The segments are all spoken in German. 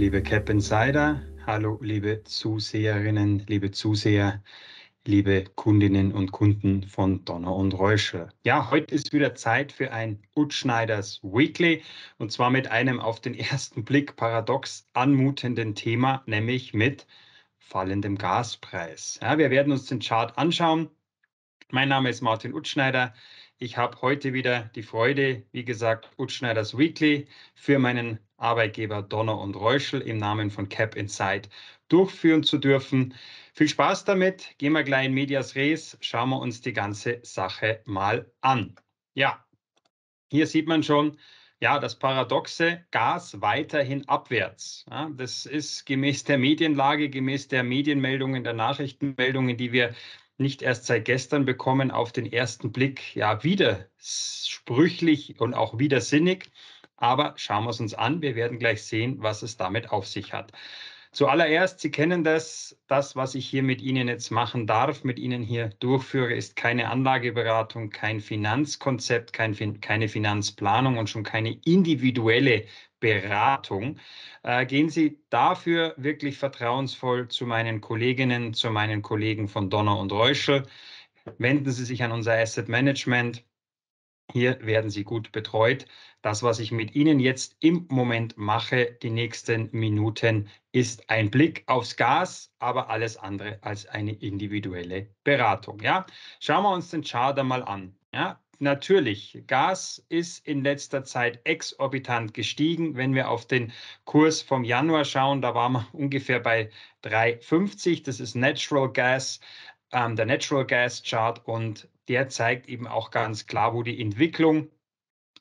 liebe Cap Insider, hallo liebe Zuseherinnen, liebe Zuseher, liebe Kundinnen und Kunden von Donner und Reuschel. Ja, heute ist wieder Zeit für ein Utschneiders Weekly und zwar mit einem auf den ersten Blick paradox anmutenden Thema, nämlich mit fallendem Gaspreis. Ja, wir werden uns den Chart anschauen. Mein Name ist Martin Utschneider. Ich habe heute wieder die Freude, wie gesagt, Utschneiders Weekly für meinen Arbeitgeber Donner und Reuschel im Namen von Cap Insight durchführen zu dürfen. Viel Spaß damit. Gehen wir gleich in Medias Res. Schauen wir uns die ganze Sache mal an. Ja, hier sieht man schon, ja, das Paradoxe, Gas weiterhin abwärts. Ja, das ist gemäß der Medienlage, gemäß der Medienmeldungen, der Nachrichtenmeldungen, die wir nicht erst seit gestern bekommen, auf den ersten Blick ja widersprüchlich und auch widersinnig. Aber schauen wir es uns an. Wir werden gleich sehen, was es damit auf sich hat. Zuallererst, Sie kennen das, das, was ich hier mit Ihnen jetzt machen darf, mit Ihnen hier durchführe, ist keine Anlageberatung, kein Finanzkonzept, kein, keine Finanzplanung und schon keine individuelle Beratung. Äh, gehen Sie dafür wirklich vertrauensvoll zu meinen Kolleginnen, zu meinen Kollegen von Donner und Reuschel. Wenden Sie sich an unser Asset Management hier werden Sie gut betreut. Das, was ich mit Ihnen jetzt im Moment mache, die nächsten Minuten, ist ein Blick aufs Gas, aber alles andere als eine individuelle Beratung. Ja? Schauen wir uns den Chart einmal an. Ja? Natürlich, Gas ist in letzter Zeit exorbitant gestiegen. Wenn wir auf den Kurs vom Januar schauen, da waren wir ungefähr bei 3,50. Das ist Natural Gas, ähm, der Natural Gas Chart und der zeigt eben auch ganz klar, wo die Entwicklung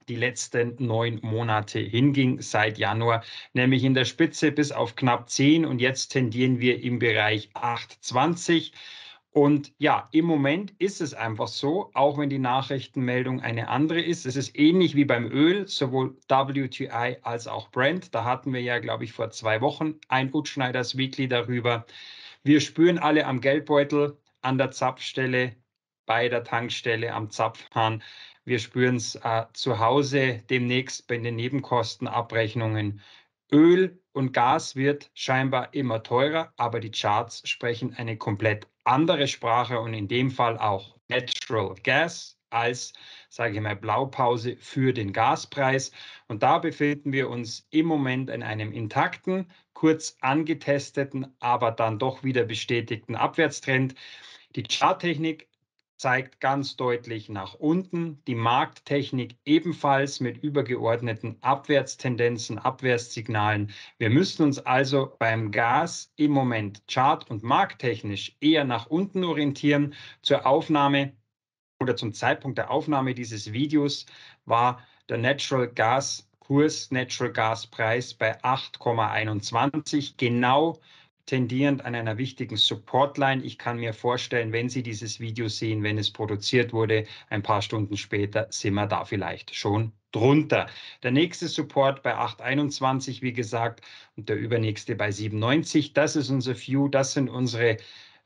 die letzten neun Monate hinging seit Januar, nämlich in der Spitze bis auf knapp 10 und jetzt tendieren wir im Bereich 8,20. Und ja, im Moment ist es einfach so, auch wenn die Nachrichtenmeldung eine andere ist, es ist ähnlich wie beim Öl, sowohl WTI als auch Brent. Da hatten wir ja, glaube ich, vor zwei Wochen ein Utschneiders Weekly darüber. Wir spüren alle am Geldbeutel, an der Zapfstelle bei der Tankstelle am Zapfhahn. Wir spüren es äh, zu Hause demnächst bei den Nebenkostenabrechnungen. Öl und Gas wird scheinbar immer teurer, aber die Charts sprechen eine komplett andere Sprache und in dem Fall auch Natural Gas als, sage ich mal, Blaupause für den Gaspreis. Und da befinden wir uns im Moment in einem intakten, kurz angetesteten, aber dann doch wieder bestätigten Abwärtstrend. Die Charttechnik zeigt ganz deutlich nach unten. Die Markttechnik ebenfalls mit übergeordneten Abwärtstendenzen, Abwärtssignalen. Wir müssen uns also beim Gas im Moment chart- und markttechnisch eher nach unten orientieren. Zur Aufnahme oder zum Zeitpunkt der Aufnahme dieses Videos war der Natural Gas Kurs, Natural Gas Preis bei 8,21, genau tendierend an einer wichtigen Supportline. Ich kann mir vorstellen, wenn Sie dieses Video sehen, wenn es produziert wurde, ein paar Stunden später sind wir da vielleicht schon drunter. Der nächste Support bei 821, wie gesagt, und der übernächste bei 97. Das ist unser View, das sind unsere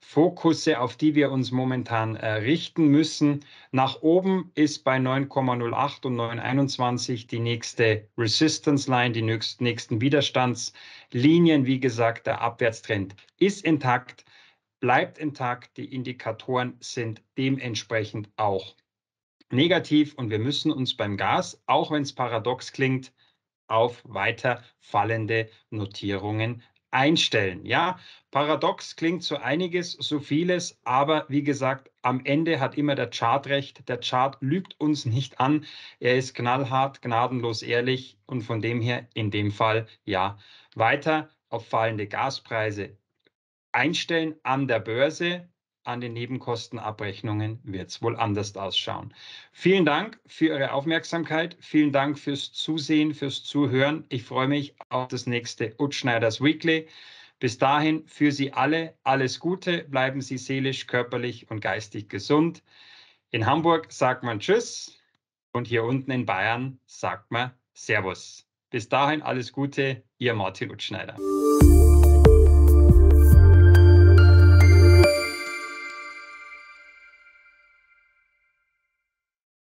Fokusse, auf die wir uns momentan äh, richten müssen. Nach oben ist bei 9,08 und 9,21 die nächste Resistance Line, die nächst, nächsten Widerstandslinien. Wie gesagt, der Abwärtstrend ist intakt, bleibt intakt. Die Indikatoren sind dementsprechend auch negativ und wir müssen uns beim Gas, auch wenn es paradox klingt, auf weiter fallende Notierungen einstellen. Ja, paradox klingt so einiges, so vieles, aber wie gesagt, am Ende hat immer der Chart recht. Der Chart lügt uns nicht an. Er ist knallhart, gnadenlos ehrlich und von dem her in dem Fall ja weiter auf fallende Gaspreise einstellen an der Börse an den Nebenkostenabrechnungen wird es wohl anders ausschauen. Vielen Dank für Ihre Aufmerksamkeit. Vielen Dank fürs Zusehen, fürs Zuhören. Ich freue mich auf das nächste Utschneiders Weekly. Bis dahin für Sie alle alles Gute. Bleiben Sie seelisch, körperlich und geistig gesund. In Hamburg sagt man Tschüss und hier unten in Bayern sagt man Servus. Bis dahin alles Gute, Ihr Martin Utschneider.